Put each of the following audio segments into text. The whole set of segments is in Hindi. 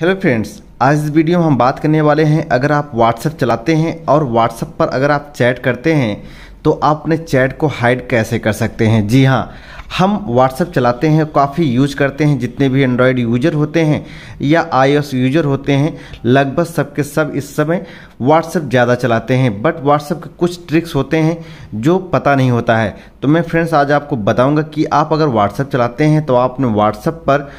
हेलो फ्रेंड्स आज इस वीडियो में हम बात करने वाले हैं अगर आप व्हाट्सएप चलाते हैं और व्हाट्सएप पर अगर आप चैट करते हैं तो आप अपने चैट को हाइड कैसे कर सकते हैं जी हाँ हम व्हाट्सएप चलाते हैं काफ़ी यूज करते हैं जितने भी एंड्रॉयड यूजर होते हैं या आईओएस यूजर होते हैं लगभग सबके सब इस समय व्हाट्सएप ज़्यादा चलाते हैं बट व्हाट्सएप के कुछ ट्रिक्स होते हैं जो पता नहीं होता है तो मैं फ्रेंड्स आज आपको बताऊँगा कि आप अगर व्हाट्सएप चलाते हैं तो आप अपने व्हाट्सएप पर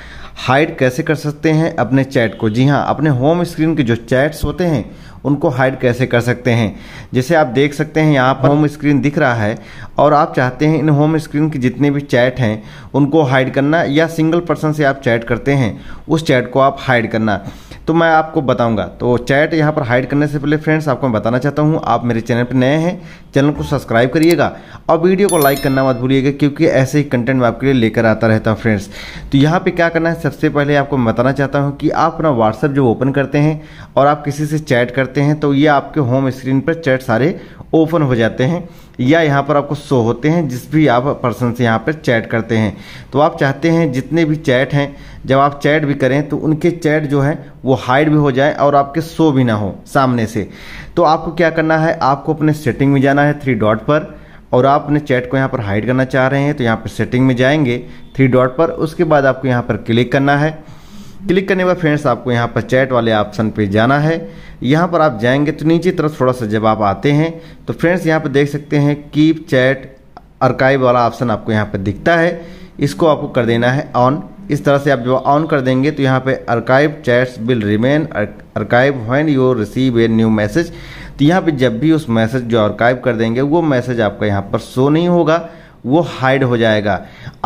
हाइड कैसे कर सकते हैं अपने चैट को जी हाँ अपने होम स्क्रीन के जो चैट्स होते हैं उनको हाइड कैसे कर सकते हैं जैसे आप देख सकते हैं यहाँ पर होम स्क्रीन दिख रहा है और आप चाहते हैं इन होम स्क्रीन के जितने भी चैट हैं उनको हाइड करना या सिंगल पर्सन से आप चैट करते हैं उस चैट को आप हाइड करना तो मैं आपको बताऊंगा तो चैट यहाँ पर हाइड करने से पहले फ्रेंड्स आपको मैं बताना चाहता हूँ आप मेरे चैनल पर नए हैं चैनल को सब्सक्राइब करिएगा और वीडियो को लाइक करना मत भूलिएगा क्योंकि ऐसे ही कंटेंट मैं आपके लिए लेकर आता रहता हूँ फ्रेंड्स तो यहाँ पर क्या करना है सबसे पहले आपको मैं बताना चाहता हूँ कि आप अपना व्हाट्सअप जो ओपन करते हैं और आप किसी से चैट करते हैं तो ये आपके होम स्क्रीन पर चैट सारे ओपन हो जाते हैं या यहाँ पर आपको शो होते हैं जिस भी आप पर्सन से यहाँ पर चैट करते हैं तो आप चाहते हैं जितने भी चैट हैं जब आप चैट भी करें तो उनके चैट जो है वो हाइड भी हो जाए और आपके शो भी ना हो सामने से तो आपको क्या करना है आपको अपने सेटिंग में जाना है थ्री डॉट पर और आप अपने चैट को यहाँ पर हाइड करना चाह रहे हैं तो यहाँ पर सेटिंग में जाएंगे थ्री डॉट पर उसके बाद आपको यहाँ पर क्लिक करना है क्लिक करने के बाद फ्रेंड्स आपको यहाँ पर चैट वाले ऑप्शन पे जाना है यहाँ पर आप जाएंगे तो नीचे तरफ थोड़ा सा जब आप आते हैं तो फ्रेंड्स यहाँ पर देख सकते हैं कीप चैट अर्काइव वाला ऑप्शन आपको यहाँ पर दिखता है इसको आपको कर देना है ऑन इस तरह से आप जब ऑन कर देंगे तो यहाँ पे archive chats will remain archive when you receive a new message तो यहाँ पे जब भी उस मैसेज जो अर्काइव कर देंगे वो मैसेज आपका यहाँ पर शो नहीं होगा वो हाइड हो जाएगा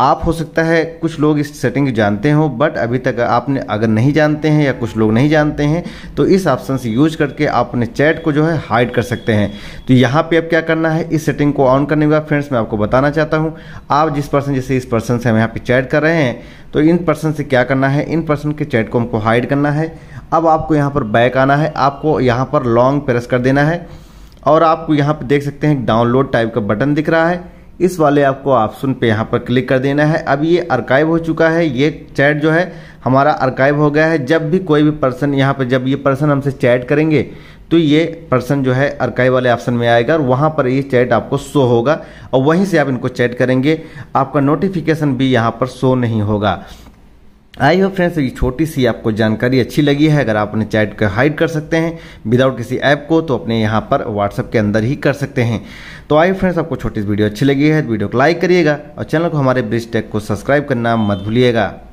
आप हो सकता है कुछ लोग इस सेटिंग जानते हो बट अभी तक आपने अगर नहीं जानते हैं या कुछ लोग नहीं जानते हैं तो इस ऑप्शन से यूज करके आप अपने चैट को जो है हाइड कर सकते हैं तो यहाँ पे अब क्या करना है इस सेटिंग को ऑन करने के बाद फ्रेंड्स मैं आपको बताना चाहता हूँ आप जिस पर्सन जैसे इस पर्सन से हम यहाँ पर चैट कर रहे हैं तो इन पर्सन से क्या करना है इन पर्सन के चैट को हमको हाइड करना है अब आपको यहाँ पर बैक आना है आपको यहाँ पर लॉन्ग प्रेस कर देना है और आपको यहाँ पर देख सकते हैं डाउनलोड टाइप का बटन दिख रहा है इस वाले आपको ऑप्शन पे यहाँ पर क्लिक कर देना है अब ये अर्काइव हो चुका है ये चैट जो है हमारा अर्काइव हो गया है जब भी कोई भी पर्सन यहाँ पर जब ये पर्सन हमसे चैट करेंगे तो ये पर्सन जो है अर्काइव वाले ऑप्शन में आएगा और वहाँ पर ये चैट आपको शो होगा और वहीं से आप इनको चैट करेंगे आपका नोटिफिकेशन भी यहाँ पर शो नहीं होगा आई होप फ्रेंड्स ये छोटी सी आपको जानकारी अच्छी लगी है अगर आप अपने चैट को हाइड कर सकते हैं विदाउट किसी ऐप को तो अपने यहाँ पर व्हाट्सअप के अंदर ही कर सकते हैं तो आई फ्रेंड्स आपको छोटी सी वीडियो अच्छी लगी है वीडियो तो को लाइक करिएगा और चैनल को हमारे ब्रिज टेक को सब्सक्राइब करना मत भूलिएगा